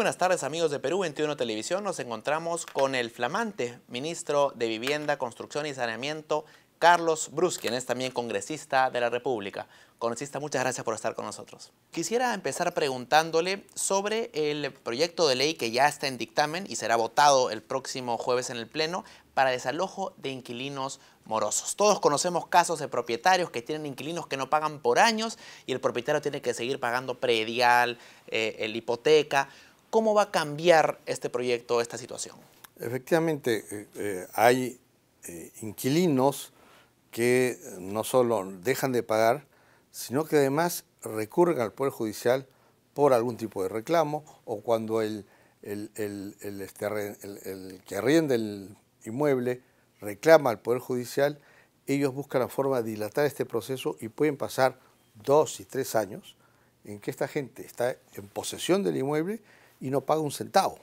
buenas tardes amigos de Perú 21 Televisión. Nos encontramos con el flamante ministro de Vivienda, Construcción y Saneamiento, Carlos Brus, quien es también congresista de la República. Congresista, muchas gracias por estar con nosotros. Quisiera empezar preguntándole sobre el proyecto de ley que ya está en dictamen y será votado el próximo jueves en el Pleno para desalojo de inquilinos morosos. Todos conocemos casos de propietarios que tienen inquilinos que no pagan por años y el propietario tiene que seguir pagando predial, eh, el hipoteca. ¿Cómo va a cambiar este proyecto, esta situación? Efectivamente, eh, eh, hay eh, inquilinos que no solo dejan de pagar, sino que además recurren al Poder Judicial por algún tipo de reclamo o cuando este, el, que arrienda el inmueble reclama al Poder Judicial, ellos buscan la forma de dilatar este proceso y pueden pasar dos y tres años en que esta gente está en posesión del inmueble y no paga un centavo,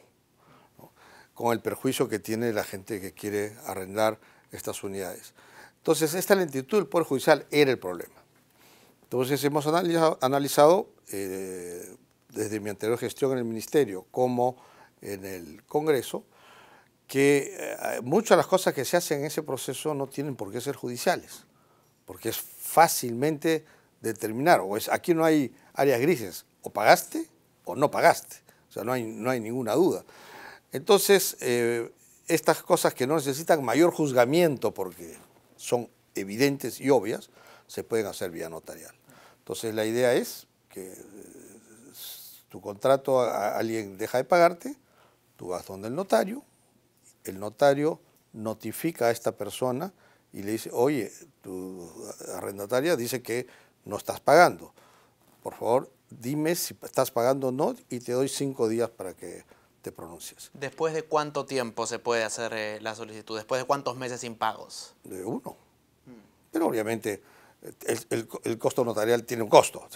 con el perjuicio que tiene la gente que quiere arrendar estas unidades. Entonces, esta lentitud del Poder Judicial era el problema. Entonces, hemos analizado, eh, desde mi anterior gestión en el Ministerio como en el Congreso, que eh, muchas de las cosas que se hacen en ese proceso no tienen por qué ser judiciales, porque es fácilmente determinar, o es, aquí no hay áreas grises, o pagaste o no pagaste no hay, no hay ninguna duda. Entonces, eh, estas cosas que no necesitan mayor juzgamiento porque son evidentes y obvias, se pueden hacer vía notarial. Entonces, la idea es que eh, tu contrato, a alguien deja de pagarte, tú vas donde el notario, el notario notifica a esta persona y le dice, oye, tu arrendataria dice que no estás pagando. Por favor, dime si estás pagando o no y te doy cinco días para que te pronuncies. ¿Después de cuánto tiempo se puede hacer eh, la solicitud? ¿Después de cuántos meses sin pagos? De uno. Mm. Pero obviamente el, costo notarial tiene un costo.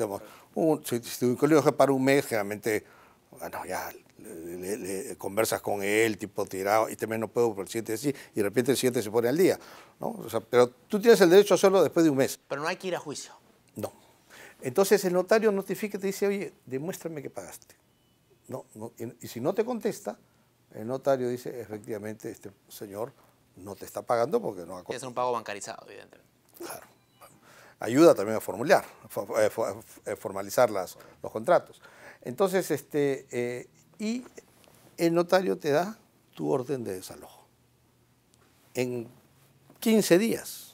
un, si, tu colegio para un mes, generalmente, bueno, ya le, conversas con él, tipo tirado, y también este no puedo por el siguiente sí, y de repente el siguiente se pone al día. ¿no? pero tú tienes el derecho a hacerlo después de un mes. Pero no hay que ir a juicio. No. Entonces el notario notifica y te dice, oye, demuéstrame que pagaste. No, y, si no te contesta, el notario dice, efectivamente, este señor no te está pagando porque no ha Es un pago bancarizado, evidentemente. Claro. Ayuda también a formular, a eh, eh, formalizar los contratos. Entonces, este, eh, y el notario te da tu orden de desalojo. En 15 días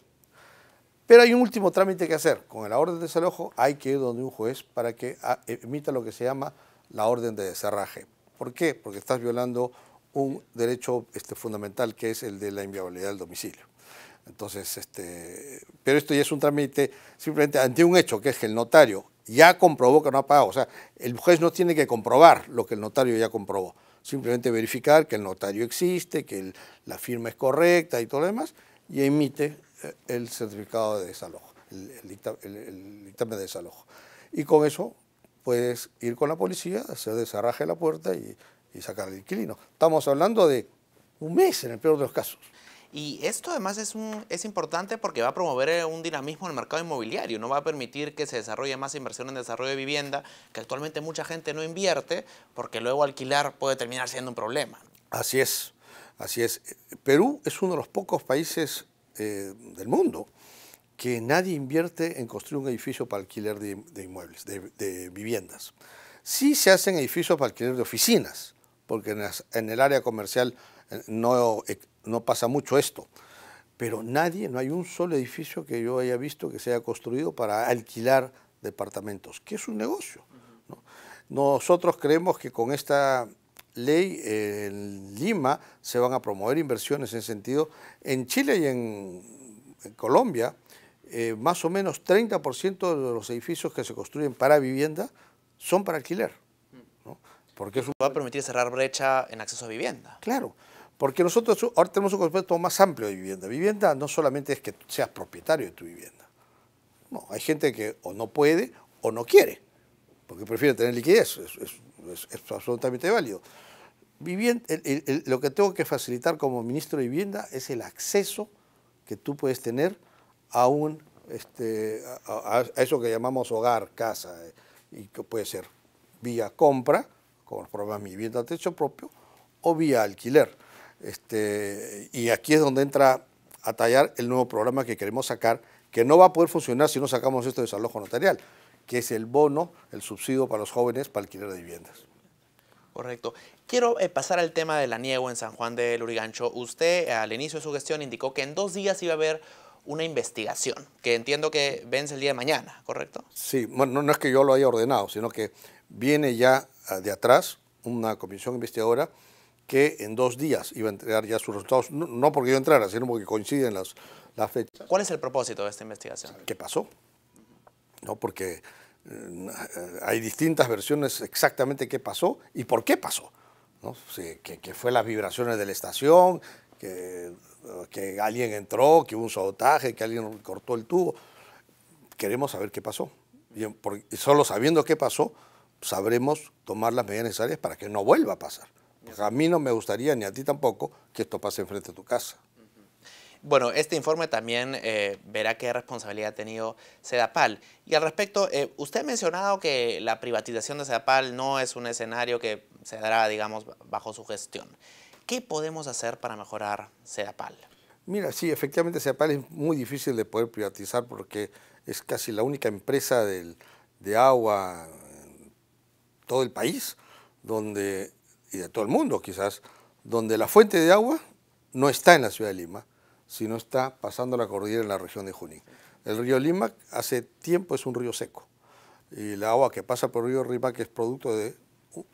pero hay un último trámite que hacer. Con la orden de desalojo hay que ir donde un juez para que ah, emita lo que se llama la orden de cerraje. ¿Por qué? Porque estás violando un derecho este, fundamental que es el de la inviabilidad del domicilio. Entonces, este, pero esto ya es un trámite simplemente ante un hecho, que es que el notario ya comprobó que no ha pagado. O sea, el juez no tiene que comprobar lo que el notario ya comprobó. Simplemente verificar que el notario existe, que la firma es correcta y todo lo demás, y emite el certificado de desalojo, el, dictamen, de desalojo. Y con eso puedes ir con la policía, hacer desarraje la puerta y, sacar al inquilino. Estamos hablando de un mes en el peor de los casos. Y esto además es, es importante porque va a promover eh, un dinamismo en el mercado inmobiliario, no va a permitir que se desarrolle más inversión en desarrollo de vivienda, que actualmente mucha gente no invierte porque luego alquilar puede terminar siendo un problema. Así es, así es. Perú es uno de los pocos países eh, del mundo que nadie invierte en construir un edificio para alquiler de, inmuebles, de, viviendas. Sí se hacen edificios para alquiler de oficinas, porque en, el área comercial eh, no, eh, no pasa mucho esto pero nadie, no hay un solo edificio que yo haya visto que se haya construido para alquilar departamentos, que es un negocio. Nosotros creemos que con esta ley eh, en Lima se van a promover inversiones en ese sentido. En Chile y en, Colombia, eh, más o menos 30% de los edificios que se construyen para vivienda son para alquiler. Porque eso va a permitir cerrar brecha en acceso a vivienda. Claro, porque nosotros ahora tenemos un concepto más amplio de vivienda. Vivienda no solamente es que seas propietario de tu vivienda. No, hay gente que o no puede o no quiere, porque prefiere tener liquidez. es, es absolutamente válido lo que tengo que facilitar como ministro de Vivienda es el acceso que tú puedes tener a, este, a, eso que llamamos hogar, casa, eh, y que puede ser vía compra, como los programas Mi Vivienda a Techo Propio, o vía alquiler. Este, y aquí es donde entra a tallar el nuevo programa que queremos sacar, que no va a poder funcionar si no sacamos esto de desalojo notarial, que es el bono, el subsidio para los jóvenes para alquiler de viviendas. Correcto. Quiero eh, pasar al tema de la niego en San Juan de Lurigancho. Usted al inicio de su gestión indicó que en dos días iba a haber una investigación, que entiendo que vence el día de mañana, ¿correcto? Sí, bueno, no, es que yo lo haya ordenado, sino que viene ya ah, de atrás una comisión investigadora que en dos días iba a entregar ya sus resultados, no, porque yo entrara, sino porque coinciden las fechas. ¿Cuál es el propósito de esta investigación? ¿Qué pasó? No, porque hay distintas versiones exactamente qué pasó y por qué pasó. que, fue las vibraciones de la estación, que, alguien entró, que hubo un sabotaje, que alguien cortó el tubo. Queremos saber qué pasó. Y, solo sabiendo qué pasó, sabremos tomar las medidas necesarias para que no vuelva a pasar. a mí no me gustaría, ni a ti tampoco, que esto pase enfrente de tu casa. Bueno, este informe también eh, verá qué responsabilidad ha tenido CEDAPAL. Y al respecto, eh, usted ha mencionado que la privatización de CEDAPAL no es un escenario que se dará, digamos, bajo su gestión. ¿Qué podemos hacer para mejorar CEDAPAL? Mira, sí, efectivamente CEDAPAL es muy difícil de poder privatizar porque es casi la única empresa de agua en todo el país y de todo el mundo quizás, donde la fuente de agua no está en la ciudad de Lima si no está pasando la cordillera en la región de Junín. El río Limac hace tiempo es un río seco y la agua que pasa por el río Limac es producto de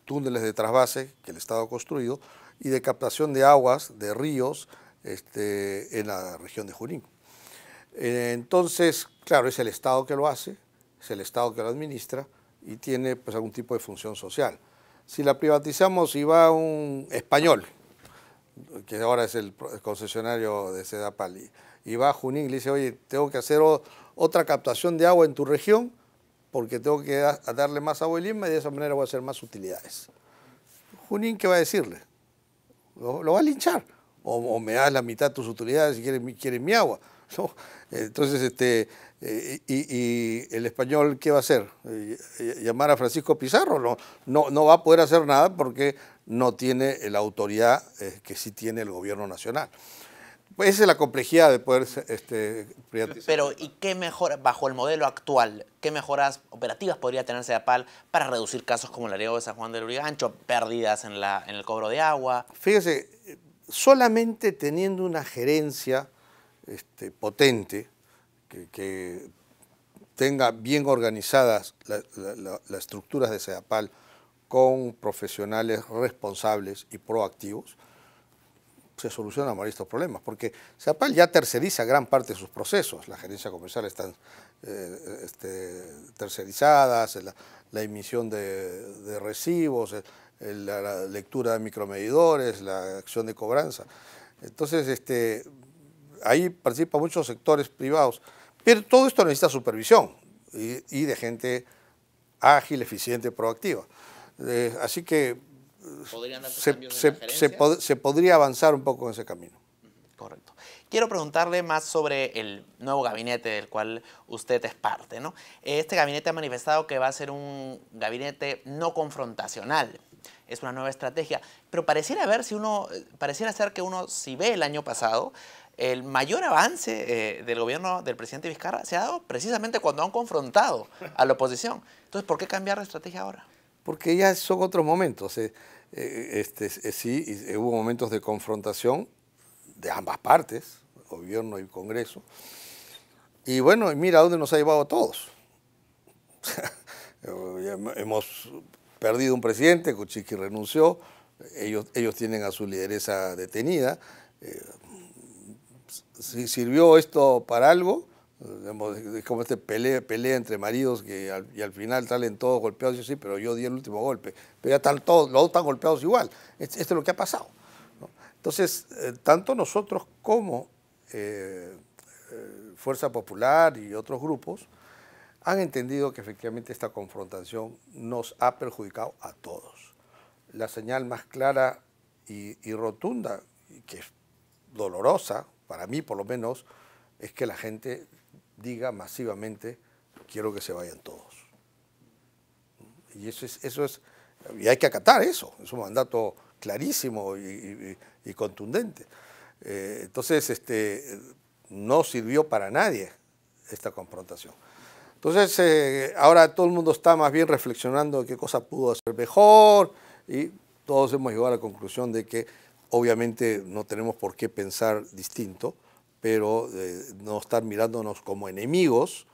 túneles de trasvase que el Estado ha construido y de captación de aguas de ríos este, en la región de Junín. Entonces, claro, es el Estado que lo hace, es el Estado que lo administra y tiene pues algún tipo de función social. Si la privatizamos y va un español, que ahora es el concesionario de Sedapal, y, va a Junín y le dice, oye, tengo que hacer otra captación de agua en tu región porque tengo que darle más agua y Lima y de esa manera voy a hacer más utilidades. Junín, ¿qué va a decirle? Lo, va a linchar. O, me das la mitad de tus utilidades si quieres, mi agua. Entonces, este, eh, y, el español qué va a hacer? Eh, ¿Llamar a Francisco Pizarro? No, no, va a poder hacer nada porque no tiene la autoridad eh, que sí tiene el gobierno nacional. Pues, esa es la complejidad de poder este, Pero, ¿y qué mejoras, bajo el modelo actual, qué mejoras operativas podría tener CEDAPAL para reducir casos como el área de San Juan del Urigancho, pérdidas en, la, en el cobro de agua? Fíjese, solamente teniendo una gerencia este, potente, que, tenga bien organizadas las estructuras de CEDAPAL con profesionales responsables y proactivos, se solucionan estos problemas, porque CEAPAL ya terceriza gran parte de sus procesos, eh, este, la gerencia comercial están tercerizadas, la, emisión de, recibos, la lectura de micromedidores, la acción de cobranza. Entonces, este, ahí participan muchos sectores privados. Pero todo esto necesita supervisión y, de gente ágil, eficiente, proactiva. Eh, así que se, podría avanzar un poco en ese camino. Correcto. Quiero preguntarle más sobre el nuevo gabinete del cual usted es parte. ¿no? Este gabinete ha manifestado que va a ser un gabinete no confrontacional. Es una nueva estrategia. Pero pareciera ver si uno, eh, pareciera ser que uno, si ve el año pasado, el mayor avance eh, del gobierno del presidente Vizcarra se ha dado precisamente cuando han confrontado a la oposición. Entonces, ¿por qué cambiar la estrategia ahora? Porque ya son otros momentos. Eh, eh, este, sí, hubo momentos de confrontación de ambas partes, gobierno y Congreso. Y bueno, mira dónde nos ha llevado a todos. Hemos perdido un presidente, Kuchiki renunció, ellos, ellos tienen a su lideresa detenida si sirvió esto para algo, es como este pelea, pelea entre maridos que al, y al final salen todos golpeados, y sí, pero yo di el último golpe, pero ya están todos, los dos están golpeados igual, esto es lo que ha pasado. Entonces, eh, tanto nosotros como eh, eh, Fuerza Popular y otros grupos han entendido que efectivamente esta confrontación nos ha perjudicado a todos. La señal más clara y, y rotunda, que es dolorosa, para mí por lo menos, es que la gente diga masivamente, quiero que se vayan todos. Y eso es, eso es y hay que acatar eso, es un mandato clarísimo y, contundente. Eh, entonces, este, no sirvió para nadie esta confrontación. Entonces, eh, ahora todo el mundo está más bien reflexionando qué cosa pudo hacer mejor y todos hemos llegado a la conclusión de que Obviamente no tenemos por qué pensar distinto, pero eh, no estar mirándonos como enemigos,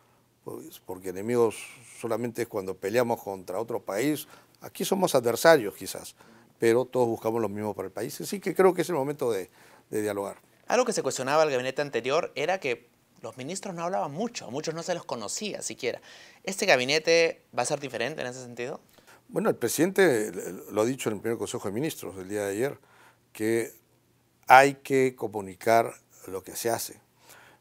pues, porque enemigos solamente es cuando peleamos contra otro país. Aquí somos adversarios quizás, pero todos buscamos lo mismo para el país. Así que creo que es el momento de, dialogar. Algo que se cuestionaba el gabinete anterior era que los ministros no hablaban mucho, muchos no se los conocía siquiera. ¿Este gabinete va a ser diferente en ese sentido? Bueno, el presidente lo ha dicho en el primer Consejo de Ministros el día de ayer que hay que comunicar lo que se hace.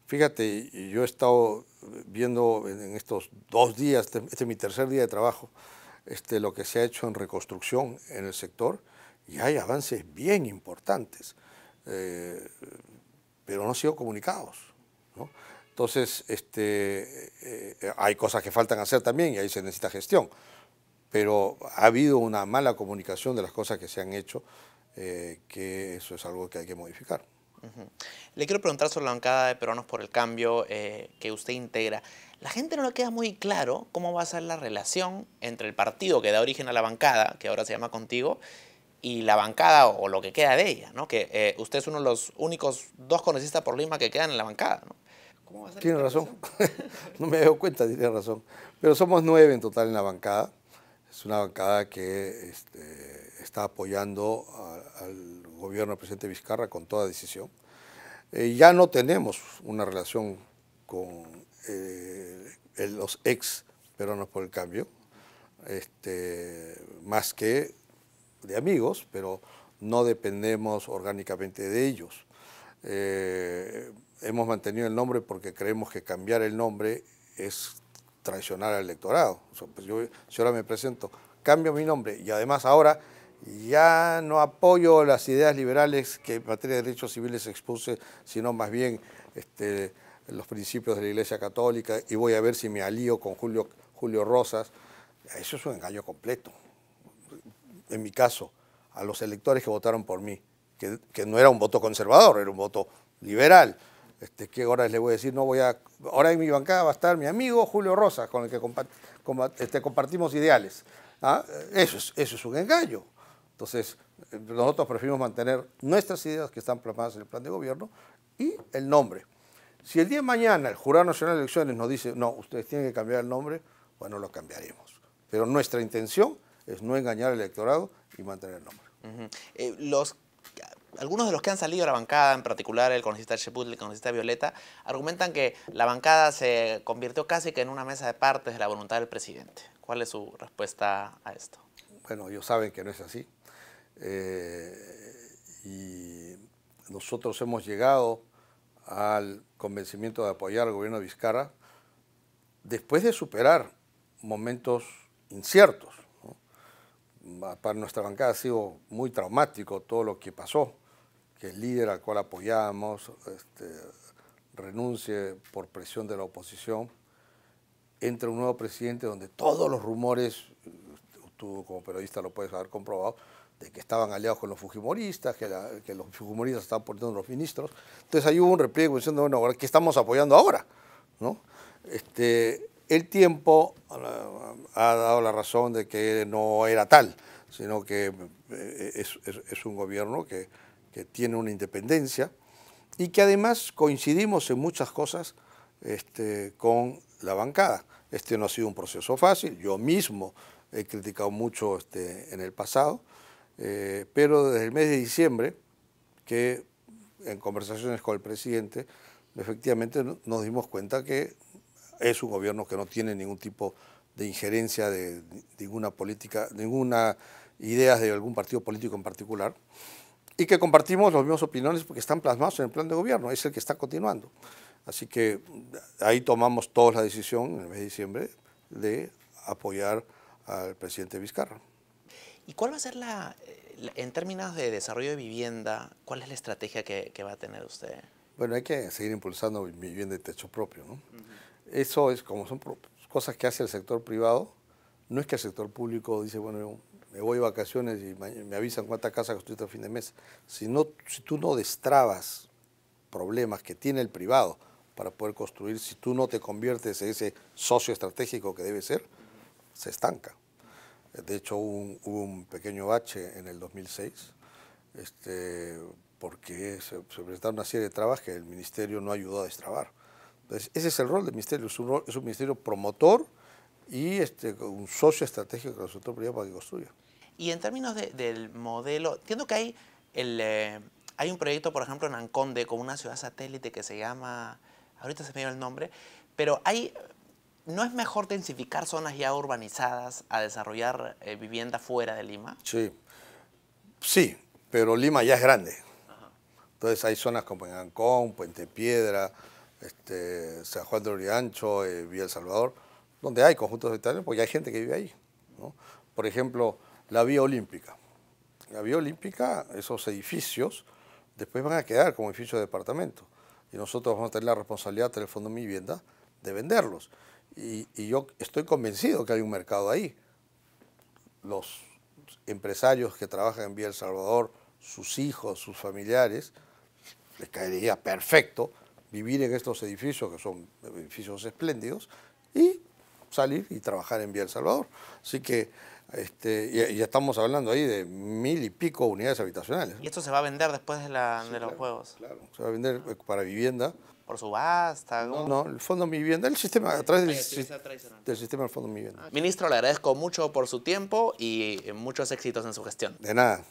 Fíjate, yo he estado viendo en estos dos días, este, este, es mi tercer día de trabajo, este, lo que se ha hecho en reconstrucción en el sector y hay avances bien importantes, eh, pero no han sido comunicados. Entonces, este, eh, eh, hay cosas que faltan hacer también y ahí se necesita gestión, pero ha habido una mala comunicación de las cosas que se han hecho eh, que eso es algo que hay que modificar. Le quiero preguntar sobre la bancada de Peruanos por el Cambio eh, que usted integra. La gente no le queda muy claro cómo va a ser la relación entre el partido que da origen a la bancada, que ahora se llama Contigo, y la bancada o, lo que queda de ella, ¿no? Que eh, usted es uno de los únicos dos congresistas por Lima que quedan en la bancada, tiene razón, no me he dado cuenta, tiene razón. Pero somos nueve en total en la bancada. Es una bancada que este, está apoyando al gobierno del presidente Vizcarra con toda decisión. Eh, ya no tenemos una relación con eh, los ex peruanos por el cambio, este, más que de amigos, pero no dependemos orgánicamente de ellos. Eh, hemos mantenido el nombre porque creemos que cambiar el nombre es traicionar al electorado. Pues yo, si ahora me presento, cambio mi nombre y además ahora ya no apoyo las ideas liberales que en materia de derechos civiles expuse, sino más bien este, los principios de la Iglesia Católica y voy a ver si me alío con Julio, Julio Rosas. Eso es un engaño completo. En mi caso, a los electores que votaron por mí, que, que no era un voto conservador, era un voto liberal. Este, ¿qué horas le voy a decir? No voy a, ahora en mi bancada va a estar mi amigo Julio Rosa, con el que este, compartimos ideales. ¿ah? Eso, es, eso es un engaño. Entonces, eh, nosotros preferimos mantener nuestras ideas que están plasmadas en el plan de gobierno y el nombre. Si el día de mañana el Jurado Nacional de Elecciones nos dice, no, ustedes tienen que cambiar el nombre, bueno, lo cambiaremos. Pero nuestra intención es no engañar al electorado y mantener el nombre algunos de los que han salido a la bancada, en particular el congresista Cheput, el congresista Violeta, argumentan que la bancada se convirtió casi que en una mesa de partes de la voluntad del presidente. ¿Cuál es su respuesta a esto? Bueno, ellos saben que no es así. Eh, y nosotros hemos llegado al convencimiento de apoyar al gobierno de Vizcarra después de superar momentos inciertos. Para nuestra bancada ha sido muy traumático todo lo que pasó que el líder al cual apoyamos este, renuncie por presión de la oposición, entre un nuevo presidente donde todos los rumores, tú como periodista lo puedes haber comprobado, de que estaban aliados con los fujimoristas, que, los fujimoristas estaban poniendo los ministros. Entonces ahí hubo un repliegue pues, diciendo, bueno, ¿qué estamos apoyando ahora? ¿No? Este, el tiempo ha dado la razón de que no era tal, sino que eh, es un gobierno que que tiene una independencia y que además coincidimos en muchas cosas este, con la bancada. Este no ha sido un proceso fácil, yo mismo he criticado mucho este, en el pasado, eh, pero desde el mes de diciembre, que en conversaciones con el presidente, efectivamente nos dimos cuenta que es un gobierno que no tiene ningún tipo de injerencia de ninguna política, ninguna idea de algún partido político en particular y que compartimos las mismas opiniones porque están plasmados en el plan de gobierno, es el que está continuando. Así que mm, ahí tomamos todos la decisión en el mes de diciembre de apoyar al presidente Vizcarra. ¿Y cuál va a ser la, eh, en términos de desarrollo de vivienda, cuál es la estrategia que, va a tener usted? Bueno, hay que seguir impulsando vivienda de techo propio. Eso es como son cosas que hace el sector privado. No es que el sector público dice, bueno, me voy de vacaciones y me avisan cuánta casa construiste a fin de mes. Si, no, si tú no destrabas problemas que tiene el privado para poder construir, si tú no te conviertes en ese socio estratégico que debe ser, se estanca. De hecho, un, hubo un pequeño bache en el 2006, este, porque se, presentaron una serie de trabas que el ministerio no ayudó a destrabar. Entonces, ese es el rol del ministerio, es es un ministerio promotor, y este, un socio estratégico que nosotros proyectamos para que construya. Y en términos del modelo, entiendo que hay, el, eh, hay un proyecto, por ejemplo, en Anconde con una ciudad satélite que se llama, ahorita se me dio el nombre, pero hay, ¿no es mejor densificar zonas ya urbanizadas a desarrollar eh, vivienda fuera de Lima? Sí, sí, pero Lima ya es grande. Entonces hay zonas como en Ancón, Puente Piedra, este, San Juan de Oriancho, eh, Villa El Salvador, donde hay conjuntos tales porque hay gente que vive ahí. Por ejemplo, la vía olímpica. La vía olímpica, esos edificios, después van a quedar como edificios de departamento. Y nosotros vamos a tener la responsabilidad el Fondo de Mi Vivienda de venderlos. Y, y, yo estoy convencido que hay un mercado ahí. Los empresarios que trabajan en Vía El Salvador, sus hijos, sus familiares, les caería perfecto vivir en estos edificios, que son edificios espléndidos, y salir y trabajar en Vía El Salvador. Así que este, y, estamos hablando ahí de mil y pico unidades habitacionales. ¿Y esto se va a vender después de, los juegos? Claro, se va a vender eh, para vivienda. ¿Por subasta? No, el Fondo Mi Vivienda, el sistema, a través del, sistema del Fondo Mi Vivienda. Ah, Ministro, le agradezco mucho por su tiempo y eh, muchos éxitos en su gestión. De nada.